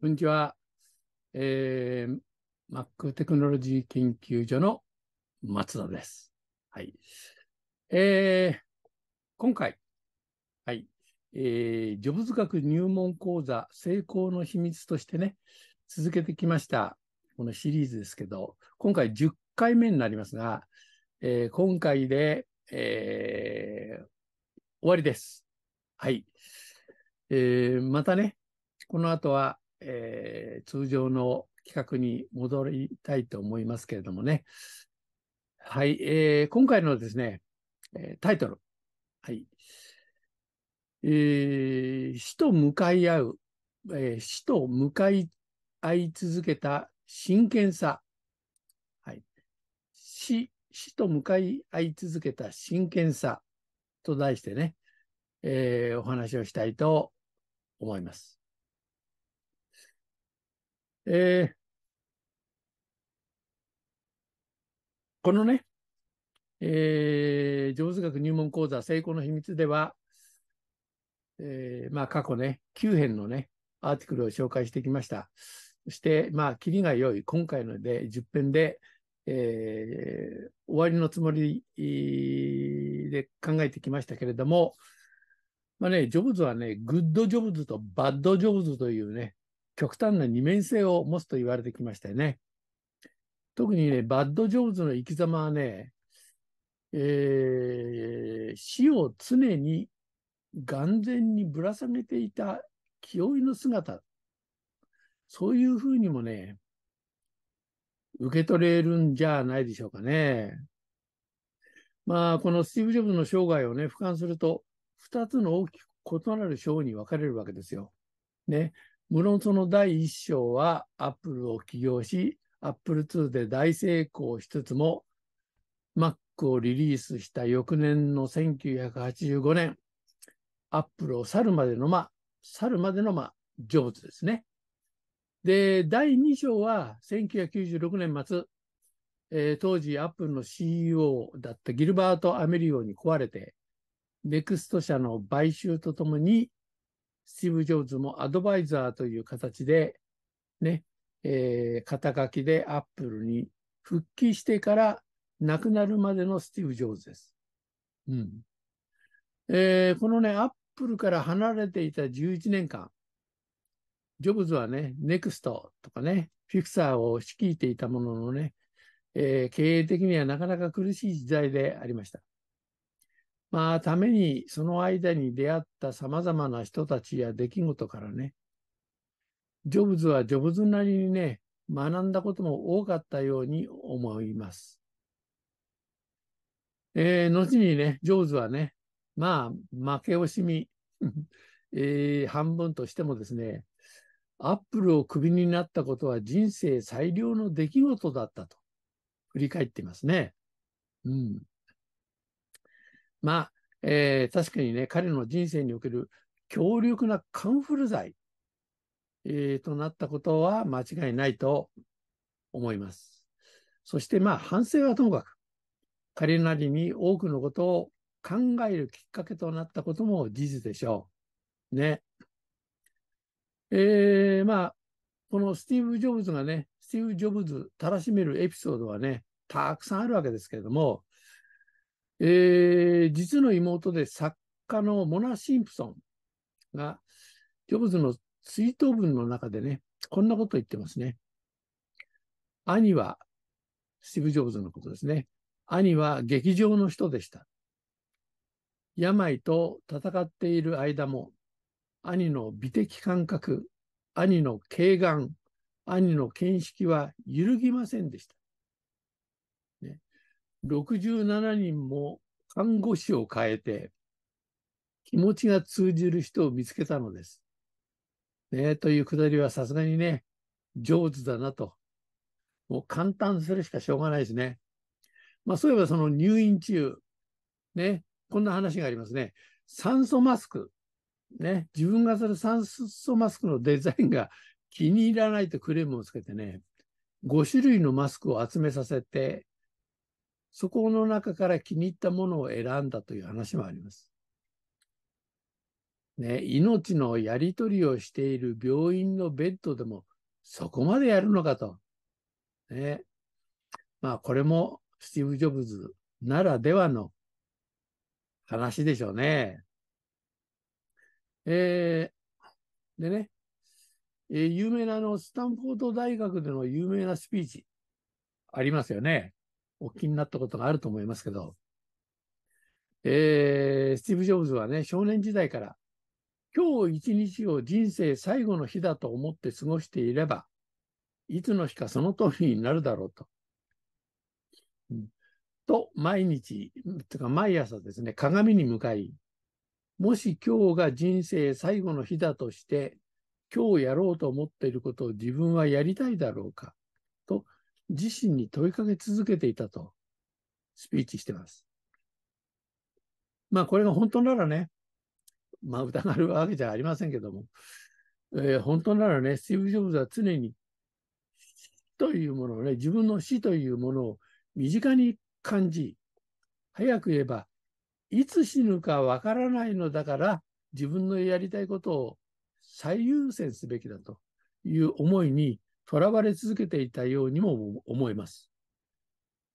こんにちは。えー、Mac テクノロジー研究所の松田です。はい。えー、今回、はい、えー、ジョブズ学入門講座成功の秘密としてね、続けてきました、このシリーズですけど、今回10回目になりますが、えー、今回で、えー、終わりです。はい。えー、またね、この後は、えー、通常の企画に戻りたいと思いますけれどもね。はい、えー、今回のですね、えー、タイトル。はい。えー、死と向かい合う、えー、死と向かい合い続けた真剣さ。はい。死、死と向かい合い続けた真剣さと題してね、えー、お話をしたいと思います。えー、このね、えー、上手学入門講座成功の秘密では、えー、まあ過去ね、9編のね、アーティクルを紹介してきました。そして、まあ、キりが良い、今回ので10編で、えー、終わりのつもりで考えてきましたけれども、まあね、ジョブズはね、グッドジョブズとバッドジョブズというね、極端な二面性を持つと言われてきましたよね。特にね、バッド・ジョブズの生き様はね、えー、死を常に眼前にぶら下げていた清居の姿、そういうふうにもね、受け取れるんじゃないでしょうかね。まあ、このスティーブ・ジョブズの生涯をね、俯瞰すると、2つの大きく異なる章に分かれるわけですよ。ね。無論その第1章はアップルを起業し、アップル2で大成功しつつも、Mac をリリースした翌年の1985年、アップルを去るまでの間、去るまでの間、ジョブズですね。で、第2章は1996年末、えー、当時アップルの CEO だったギルバート・アメリオに壊れて、ネクスト社の買収とともにスティーブ・ジョブズもアドバイザーという形で、ね、えー、肩書きでアップルに復帰してから亡くなるまでのスティーブ・ジョブズです。うん。えー、このね、アップルから離れていた11年間、ジョブズはね、ネクストとかね、フィクサーを率いていたもののね、えー、経営的にはなかなか苦しい時代でありました。まあ、ために、その間に出会った様々な人たちや出来事からね、ジョブズはジョブズなりにね、学んだことも多かったように思います。えー、後にね、ジョブズはね、まあ、負け惜しみ、えー、半分としてもですね、アップルをクビになったことは人生最良の出来事だったと振り返っていますね。うん。まあ、えー、確かにね、彼の人生における強力なカンフル剤、えー、となったことは間違いないと思います。そしてまあ反省はともかく、彼なりに多くのことを考えるきっかけとなったことも事実でしょう。ね。えー、まあ、このスティーブ・ジョブズがね、スティーブ・ジョブズたらしめるエピソードはね、たくさんあるわけですけれども、えー、実の妹で作家のモナ・シンプソンが、ジョブズの追悼文の中でね、こんなこと言ってますね。兄は、スティーブ・ジョブズのことですね。兄は劇場の人でした。病と戦っている間も、兄の美的感覚、兄の軽眼、兄の見識は揺るぎませんでした。67人も看護師を変えて、気持ちが通じる人を見つけたのです。ねというくだりはさすがにね、上手だなと。もう簡単するしかしょうがないですね。まあそういえばその入院中、ね、こんな話がありますね。酸素マスク。ね、自分がする酸素マスクのデザインが気に入らないとクレームをつけてね、5種類のマスクを集めさせてそこの中から気に入ったものを選んだという話もあります。ね、命のやり取りをしている病院のベッドでも、そこまでやるのかと。ね。まあ、これもスティーブ・ジョブズならではの話でしょうね。えー、でね、えー、有名なあの、スタンフォード大学での有名なスピーチ、ありますよね。お聞きになったことがあると思いますけど、えー、スティーブ・ジョブズはね、少年時代から、今日一日を人生最後の日だと思って過ごしていれば、いつの日かその通りになるだろうと。と、毎日、とか毎朝ですね、鏡に向かい、もし今日が人生最後の日だとして、今日やろうと思っていることを自分はやりたいだろうか自身に問いかけ続けていたとスピーチしてます。まあこれが本当ならね、まあ疑うわけじゃありませんけども、えー、本当ならね、スティーブ・ジョブズは常に死というものをね、自分の死というものを身近に感じ、早く言えば、いつ死ぬかわからないのだから、自分のやりたいことを最優先すべきだという思いに囚われ続けていたようにも思えます。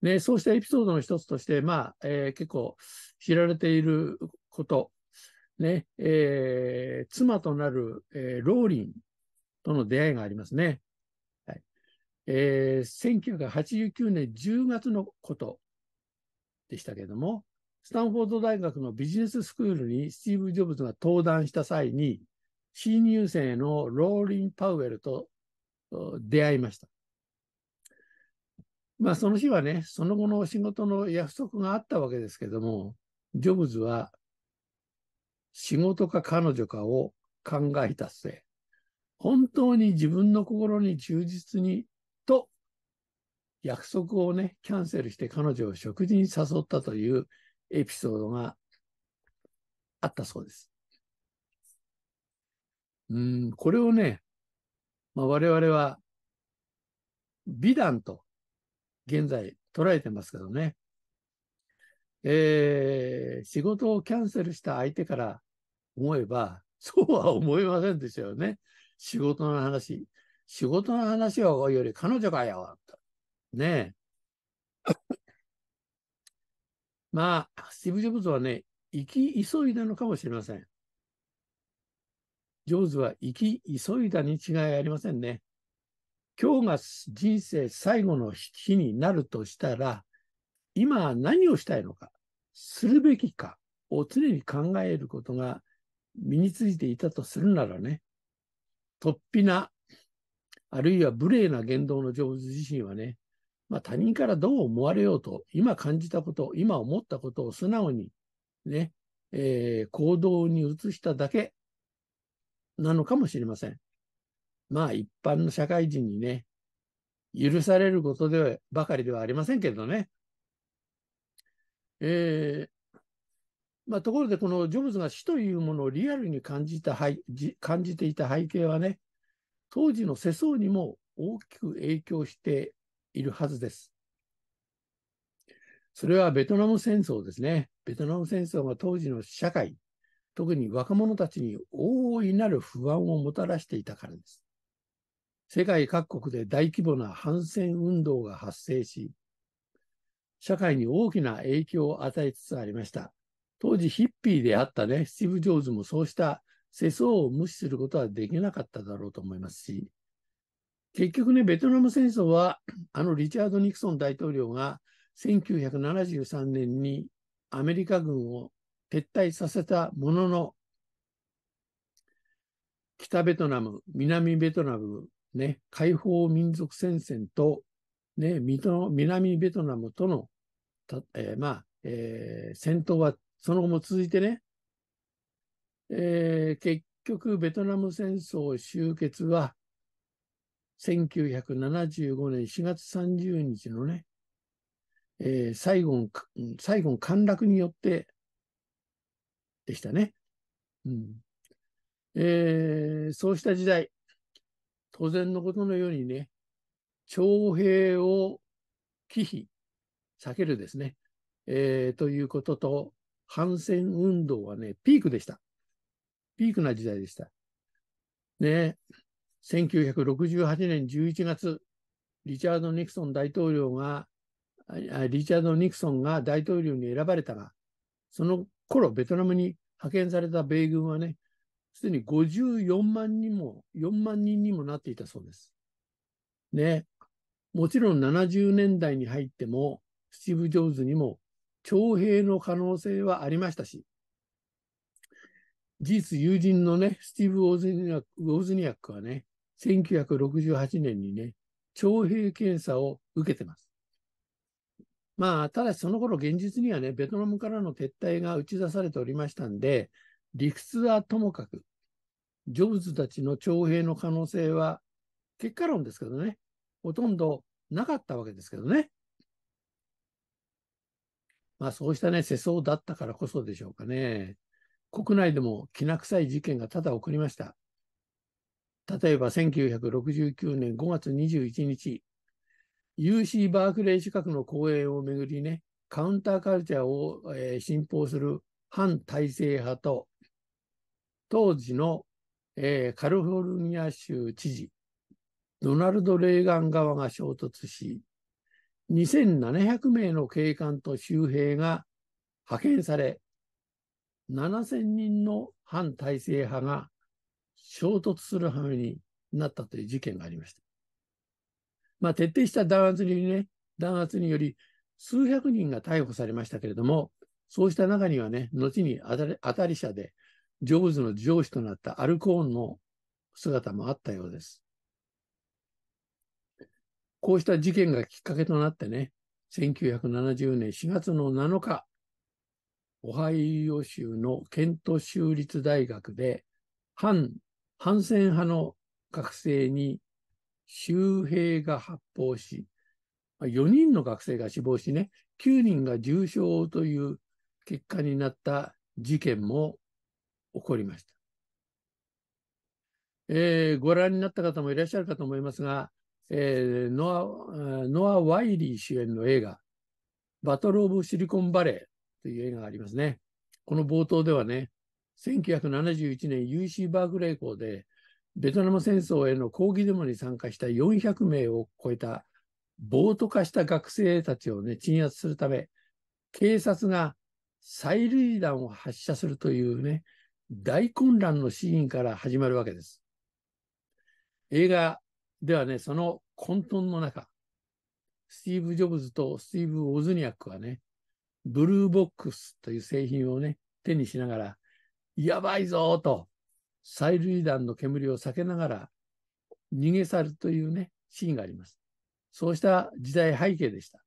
ね、そうしたエピソードの一つとして、まあ、えー、結構知られていること、ね、えー、妻となる、えー、ローリンとの出会いがありますね。はい。えー、1989年10月のことでしたけれども、スタンフォード大学のビジネススクールにスティーブ・ジョブズが登壇した際に、新入生のローリン・パウエルと出会いました。まあその日はね、その後の仕事の約束があったわけですけども、ジョブズは仕事か彼女かを考えた末、本当に自分の心に忠実にと約束をね、キャンセルして彼女を食事に誘ったというエピソードがあったそうです。うん、これをね、まあ、我々は美談と現在捉えてますけどね。えー、仕事をキャンセルした相手から思えば、そうは思いませんでしたよね。仕事の話。仕事の話はより彼女がた。ねえ。まあ、スティーブ・ジョブズはね、生き急いだのかもしれません。上手は生き急いだに違いありませんね。今日が人生最後の日になるとしたら、今何をしたいのか、するべきかを常に考えることが身についていたとするならね、突飛な、あるいは無礼な言動の上手自身はね、まあ、他人からどう思われようと、今感じたこと、今思ったことを素直にね、えー、行動に移しただけなのかもしれません。まあ一般の社会人にね、許されることでばかりではありませんけれどね。えー、まあ、ところでこのジョブズが死というものをリアルに感じた感じていた背景はね、当時の世相にも大きく影響しているはずです。それはベトナム戦争ですね。ベトナム戦争が当時の社会、特に若者たちに大いなる不安をもたらしていたからです。世界各国で大規模な反戦運動が発生し、社会に大きな影響を与えつつありました。当時ヒッピーであったね、スティーブ・ジョーズもそうした世相を無視することはできなかっただろうと思いますし、結局ね、ベトナム戦争は、あのリチャード・ニクソン大統領が1973年にアメリカ軍を撤退させたものの、北ベトナム、南ベトナム、ね、解放民族戦線と、ね、南ベトナムとの、えー、まあ、えー、戦闘はその後も続いてね、えー、結局ベトナム戦争終結は、1975年4月30日のね、えー、サイ最後陥落によってでしたね。うんえー、そうした時代、当然のことのようにね、徴兵を忌避、避けるですね、えー、ということと、反戦運動はね、ピークでした。ピークな時代でした。ね、1968年11月、リチャード・ニクソン大統領が、リチャード・ニクソンが大統領に選ばれたが、その頃、ベトナムに派遣された米軍はね、すでに54万人も、4万人にもなっていたそうです。ね。もちろん70年代に入っても、スティーブ・ジョーズにも徴兵の可能性はありましたし、事実友人のね、スティーブ・オーーズニアックはね、1968年にね、徴兵検査を受けてます。まあ、ただしその頃現実にはね、ベトナムからの撤退が打ち出されておりましたんで、理屈はともかく、ジョブズたちの徴兵の可能性は、結果論ですけどね、ほとんどなかったわけですけどね。まあ、そうしたね、世相だったからこそでしょうかね。国内でもきな臭い事件が多々起こりました。例えば1969年5月21日、UC バークレー近くの公園をめぐりね、カウンターカルチャーを、えー、信奉する反体制派と、当時の、えー、カリフォルニア州知事、ドナルド・レーガン側が衝突し、2700名の警官と周兵が派遣され、7000人の反体制派が衝突する羽目になったという事件がありました。まあ、徹底した弾圧に,、ね、弾圧により、数百人が逮捕されましたけれども、そうした中にはね、後に当たり者で、ジョブズの上司となったアルコーンの姿もあったようです。こうした事件がきっかけとなってね、1970年4月の7日、オハイオ州のケント州立大学で、反、反戦派の学生に周平が発砲し、4人の学生が死亡しね、9人が重傷という結果になった事件も起こりました。えー、ご覧になった方もいらっしゃるかと思いますが、えー、ノアノア・ワイリー主演の映画、バトル・オブ・シリコン・バレーという映画がありますね。この冒頭ではね、1971年 UC バークレー校でベトナム戦争への抗議デモに参加した400名を超えた暴徒化した学生たちを、ね、鎮圧するため、警察が催涙弾を発射するというね、大混乱のシーンから始まるわけです。映画ではね、その混沌の中、スティーブ・ジョブズとスティーブ・オズニアックはね、ブルーボックスという製品をね、手にしながら、やばいぞと催涙弾の煙を避けながら逃げ去るというね、シーンがあります。そうした時代背景でした。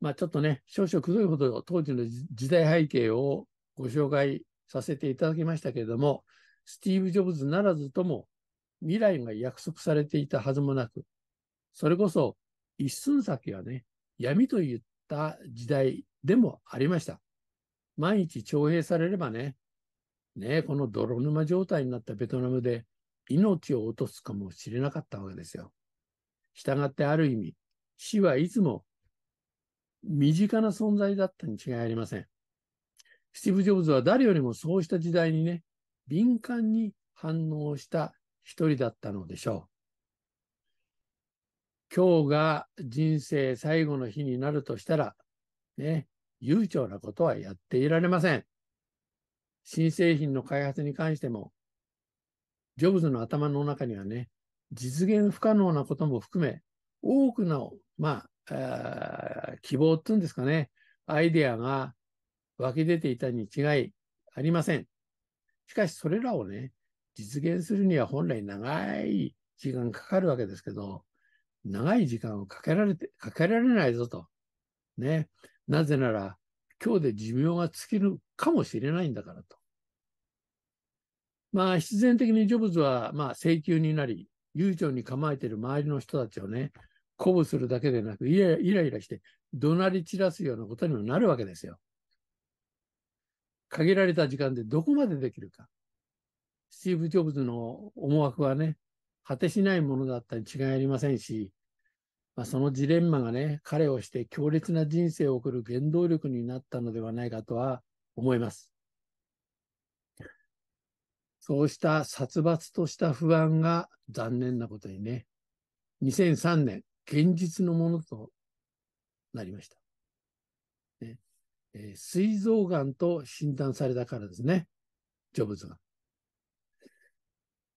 まあちょっとね、少々くどいほど当時の時代背景をご紹介させていただきましたけれども、スティーブ・ジョブズならずとも未来が約束されていたはずもなく、それこそ一寸先はね、闇といった時代でもありました。万一徴兵されればね、ね、この泥沼状態になったベトナムで命を落とすかもしれなかったわけですよ。従ってある意味、死はいつも身近な存在だったに違いありません。スティーブ・ジョブズは誰よりもそうした時代にね、敏感に反応した一人だったのでしょう。今日が人生最後の日になるとしたら、ね、悠長なことはやっていられません。新製品の開発に関しても、ジョブズの頭の中にはね、実現不可能なことも含め、多くの、まあ、あ希望っていうんですかね、アイデアが湧き出ていたに違いありません。しかし、それらをね、実現するには本来長い時間かかるわけですけど、長い時間をかけられて、かけられないぞと。ね。なぜなら、今日で寿命が尽きるかもしれないんだからと。まあ、必然的にジョブズは、まあ、請求になり、悠長に構えている周りの人たちをね、鼓舞するだけでなく、イライライラして怒鳴り散らすようなことにもなるわけですよ。限られた時間でどこまでできるか。スティーブ・ジョブズの思惑はね、果てしないものだったに違いありませんし、まあ、そのジレンマがね、彼をして強烈な人生を送る原動力になったのではないかとは思います。そうした殺伐とした不安が残念なことにね、2003年、現実のものとなりました。ねえー、膵臓がんと診断されたからですね、ジョブズが。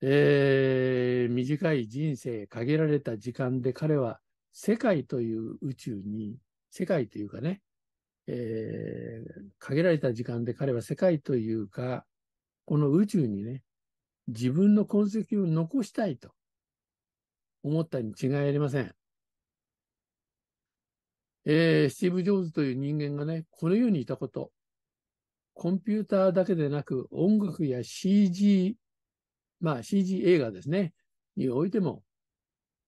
えー、短い人生、限られた時間で彼は世界という宇宙に、世界というかね、えー、限られた時間で彼は世界というか、この宇宙にね、自分の痕跡を残したいと思ったに違いありません。えー、スティーブ・ジョーズという人間がね、この世にいたこと、コンピューターだけでなく音楽や CG、まあ CG 映画ですね、においても、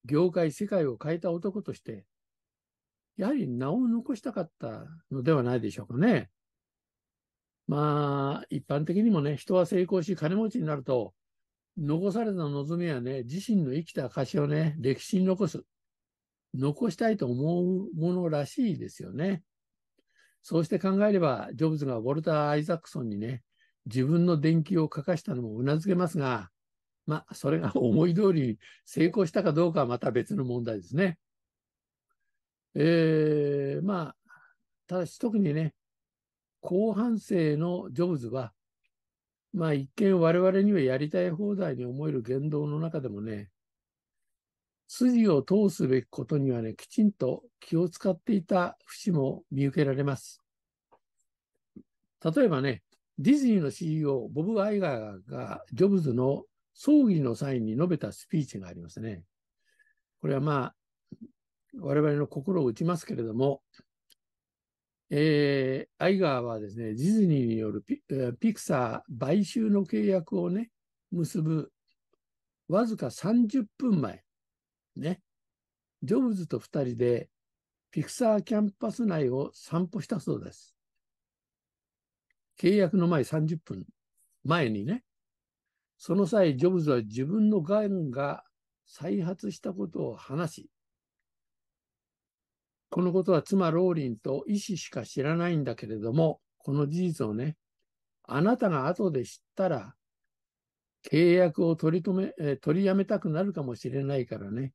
業界、世界を変えた男として、やはり名を残したかったのではないでしょうかね。まあ、一般的にもね、人は成功し、金持ちになると、残された望みはね、自身の生きた証をね、歴史に残す。残したいと思うものらしいですよね。そうして考えれば、ジョブズがウォルター・アイザックソンにね、自分の伝記を書かしたのもうなずけますが、まあ、それが思い通りに成功したかどうかはまた別の問題ですね。えー、まあ、ただし特にね、後半生のジョブズは、まあ一見我々にはやりたい放題に思える言動の中でもね、筋を通すべきことにはね、きちんと気を使っていた節も見受けられます。例えばね、ディズニーの CEO、ボブ・アイガーがジョブズの葬儀の際に述べたスピーチがありますね。これはまあ、我々の心を打ちますけれども、えー、アイガーはですね、ディズニーによるピ,、ピクサー買収の契約をね、結ぶわずか30分前、ね、ジョブズと2人でピクサーキャンパス内を散歩したそうです。契約の前30分前にね、その際、ジョブズは自分のがんが再発したことを話し、このことは妻ローリンと医師しか知らないんだけれども、この事実をね、あなたが後で知ったら、契約を取り留め、えー、取りやめたくなるかもしれないからね、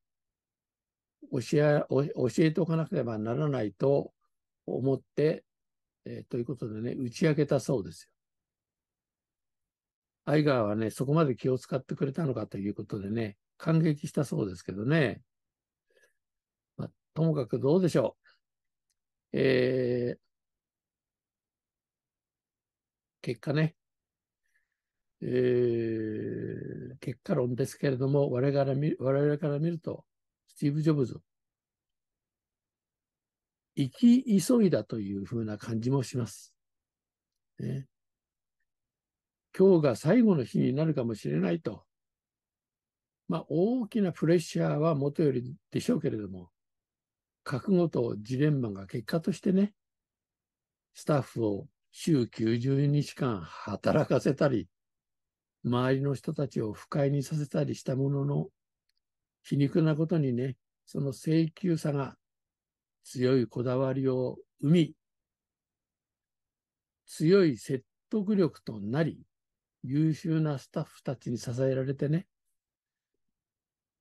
教え、教えておかなければならないと思って、えー、ということでね、打ち明けたそうですよ。アイガーはね、そこまで気を使ってくれたのかということでね、感激したそうですけどね。ともかくどうでしょう。えー、結果ね、えー、結果論ですけれども、我々から見我々から見ると、スティーブ・ジョブズ、生き急いだというふうな感じもします。ね、今日が最後の日になるかもしれないと。まあ、大きなプレッシャーはもとよりでしょうけれども、覚悟とジレンマが結果としてね、スタッフを週90日間働かせたり、周りの人たちを不快にさせたりしたものの、皮肉なことにね、その請求さが強いこだわりを生み、強い説得力となり、優秀なスタッフたちに支えられてね、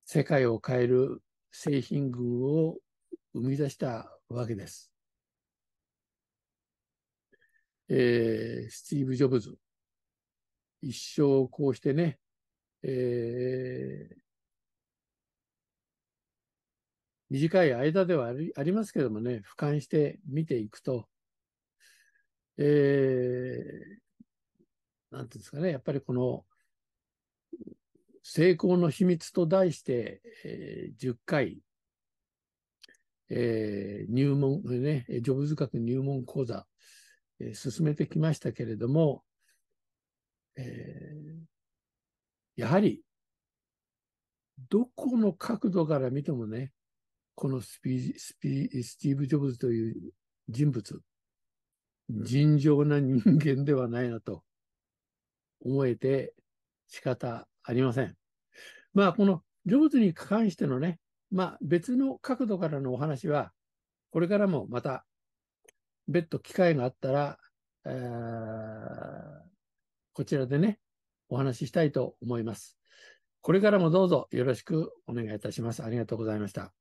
世界を変える製品群を生み出したわけです。えー、スティーブ・ジョブズ。一生こうしてね、えー、短い間ではありありますけどもね、俯瞰して見ていくと、えー、なんていうんですかね、やっぱりこの、成功の秘密と題して、えー、10回えー、入門、ね、ジョブズ学入門講座、えー、進めてきましたけれども、えー、やはり、どこの角度から見てもね、このスピスピスティーブ・ジョブズという人物、尋常な人間ではないなと思えて仕方ありません。まあ、このジョブズに関してのね、まあ、別の角度からのお話は、これからもまた、別途機会があったら、えー、こちらでね、お話ししたいと思います。これからもどうぞよろしくお願いいたします。ありがとうございました。